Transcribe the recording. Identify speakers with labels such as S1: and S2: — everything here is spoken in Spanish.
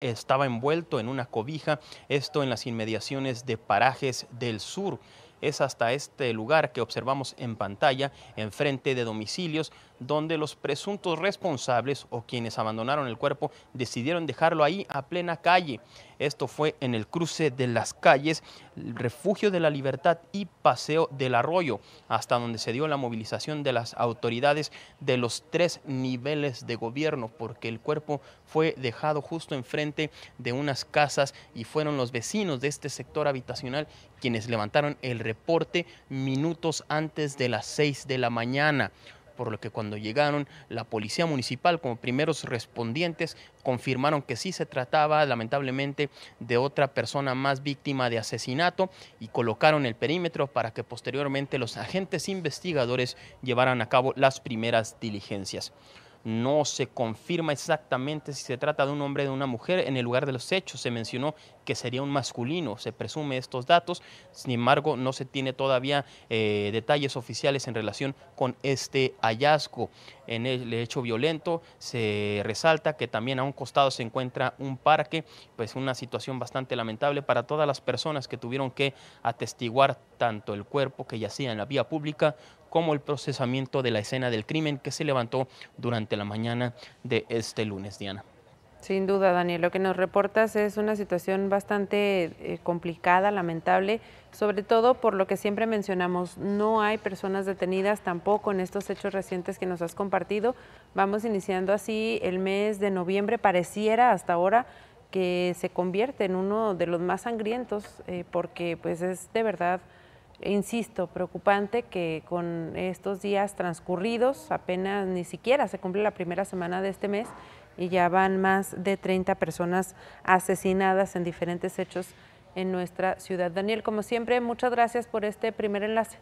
S1: estaba envuelto en una cobija, esto en las inmediaciones de Parajes del Sur es hasta este lugar que observamos en pantalla, enfrente de domicilios, donde los presuntos responsables o quienes abandonaron el cuerpo decidieron dejarlo ahí a plena calle. Esto fue en el cruce de las calles Refugio de la Libertad y Paseo del Arroyo, hasta donde se dio la movilización de las autoridades de los tres niveles de gobierno, porque el cuerpo fue dejado justo enfrente de unas casas y fueron los vecinos de este sector habitacional quienes levantaron el reporte minutos antes de las 6 de la mañana por lo que cuando llegaron la policía municipal como primeros respondientes confirmaron que sí se trataba lamentablemente de otra persona más víctima de asesinato y colocaron el perímetro para que posteriormente los agentes investigadores llevaran a cabo las primeras diligencias no se confirma exactamente si se trata de un hombre o de una mujer. En el lugar de los hechos se mencionó que sería un masculino, se presume estos datos. Sin embargo, no se tiene todavía eh, detalles oficiales en relación con este hallazgo. En el hecho violento se resalta que también a un costado se encuentra un parque, pues una situación bastante lamentable para todas las personas que tuvieron que atestiguar tanto el cuerpo que yacía en la vía pública como el procesamiento de la escena del crimen que se levantó durante la mañana de este lunes, Diana.
S2: Sin duda, Daniel, lo que nos reportas es una situación bastante eh, complicada, lamentable, sobre todo por lo que siempre mencionamos, no hay personas detenidas tampoco en estos hechos recientes que nos has compartido. Vamos iniciando así el mes de noviembre, pareciera hasta ahora que se convierte en uno de los más sangrientos, eh, porque pues es de verdad insisto, preocupante que con estos días transcurridos, apenas ni siquiera se cumple la primera semana de este mes y ya van más de 30 personas asesinadas en diferentes hechos en nuestra ciudad. Daniel, como siempre, muchas gracias por este primer enlace.